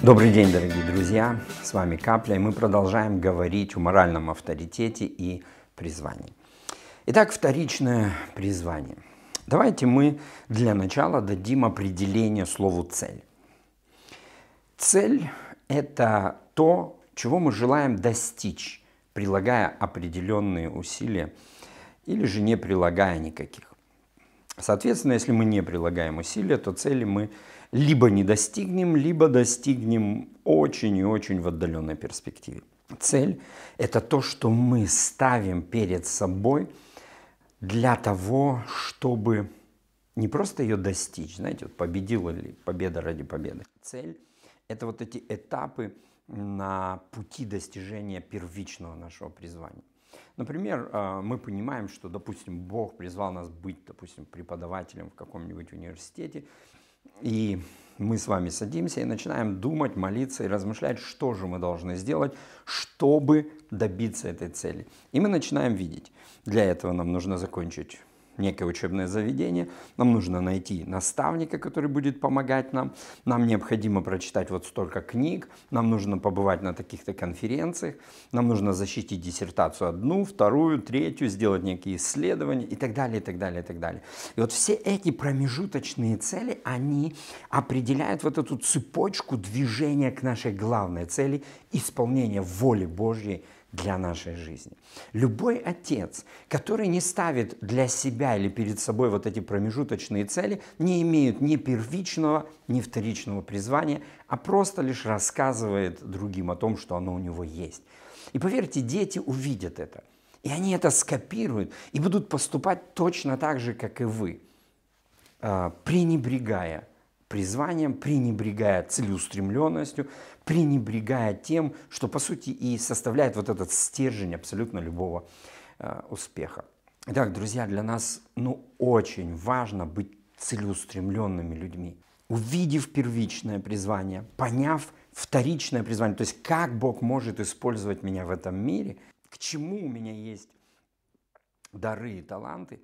Добрый день, дорогие друзья! С вами Капля, и мы продолжаем говорить о моральном авторитете и призвании. Итак, вторичное призвание. Давайте мы для начала дадим определение слову «цель». Цель – это то, чего мы желаем достичь, прилагая определенные усилия или же не прилагая никаких. Соответственно, если мы не прилагаем усилия, то цели мы либо не достигнем, либо достигнем очень и очень в отдаленной перспективе. Цель – это то, что мы ставим перед собой для того, чтобы не просто ее достичь, знаете, вот победила ли победа ради победы. Цель – это вот эти этапы на пути достижения первичного нашего призвания. Например, а, мы понимаем, что, допустим, Бог призвал нас быть, допустим, преподавателем в каком-нибудь университете, и мы с вами садимся и начинаем думать, молиться и размышлять, что же мы должны сделать, чтобы добиться этой цели. И мы начинаем видеть. Для этого нам нужно закончить некое учебное заведение, нам нужно найти наставника, который будет помогать нам, нам необходимо прочитать вот столько книг, нам нужно побывать на таких-то конференциях, нам нужно защитить диссертацию одну, вторую, третью, сделать некие исследования и так далее, и так далее, и так далее. И вот все эти промежуточные цели, они определяют вот эту цепочку движения к нашей главной цели – исполнения воли Божьей – для нашей жизни. Любой отец, который не ставит для себя или перед собой вот эти промежуточные цели, не имеет ни первичного, ни вторичного призвания, а просто лишь рассказывает другим о том, что оно у него есть. И поверьте, дети увидят это. И они это скопируют и будут поступать точно так же, как и вы, а, пренебрегая призванием, пренебрегая целеустремленностью, пренебрегая тем, что, по сути, и составляет вот этот стержень абсолютно любого э, успеха. Итак, друзья, для нас ну, очень важно быть целеустремленными людьми. Увидев первичное призвание, поняв вторичное призвание, то есть как Бог может использовать меня в этом мире, к чему у меня есть дары и таланты,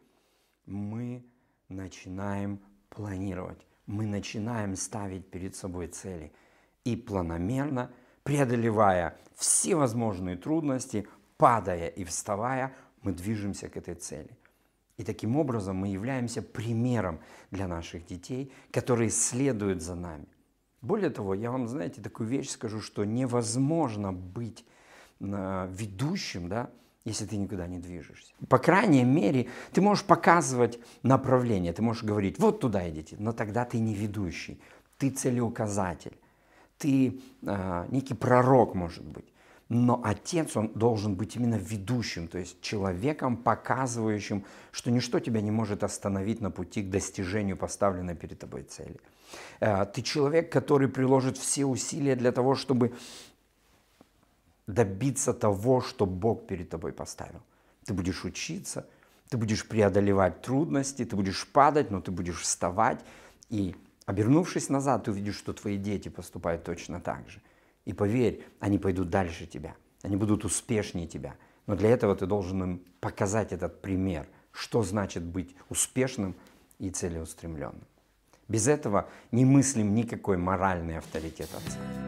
мы начинаем планировать мы начинаем ставить перед собой цели и планомерно, преодолевая все возможные трудности, падая и вставая, мы движемся к этой цели. И таким образом мы являемся примером для наших детей, которые следуют за нами. Более того, я вам, знаете, такую вещь скажу, что невозможно быть э, ведущим, да, если ты никуда не движешься. По крайней мере, ты можешь показывать направление, ты можешь говорить, вот туда идите, но тогда ты не ведущий, ты целеуказатель, ты э, некий пророк, может быть. Но отец, он должен быть именно ведущим, то есть человеком, показывающим, что ничто тебя не может остановить на пути к достижению поставленной перед тобой цели. Э, ты человек, который приложит все усилия для того, чтобы добиться того, что Бог перед тобой поставил. Ты будешь учиться, ты будешь преодолевать трудности, ты будешь падать, но ты будешь вставать. И обернувшись назад, ты увидишь, что твои дети поступают точно так же. И поверь, они пойдут дальше тебя, они будут успешнее тебя. Но для этого ты должен им показать этот пример, что значит быть успешным и целеустремленным. Без этого не мыслим никакой моральный авторитет отца.